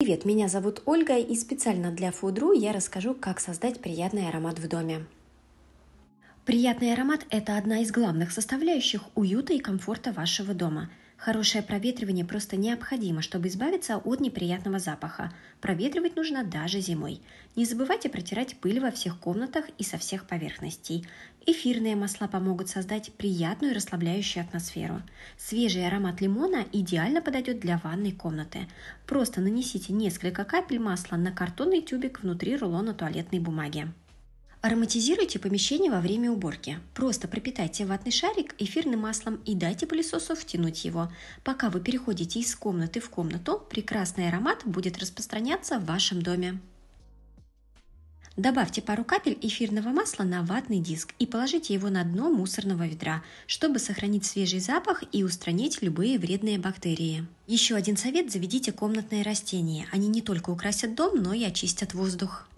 Привет, меня зовут Ольга, и специально для Фудру я расскажу, как создать приятный аромат в доме. Приятный аромат – это одна из главных составляющих уюта и комфорта вашего дома – Хорошее проветривание просто необходимо, чтобы избавиться от неприятного запаха. Проветривать нужно даже зимой. Не забывайте протирать пыль во всех комнатах и со всех поверхностей. Эфирные масла помогут создать приятную и расслабляющую атмосферу. Свежий аромат лимона идеально подойдет для ванной комнаты. Просто нанесите несколько капель масла на картонный тюбик внутри рулона туалетной бумаги. Ароматизируйте помещение во время уборки. Просто пропитайте ватный шарик эфирным маслом и дайте пылесосу втянуть его. Пока вы переходите из комнаты в комнату, прекрасный аромат будет распространяться в вашем доме. Добавьте пару капель эфирного масла на ватный диск и положите его на дно мусорного ведра, чтобы сохранить свежий запах и устранить любые вредные бактерии. Еще один совет – заведите комнатные растения. Они не только украсят дом, но и очистят воздух.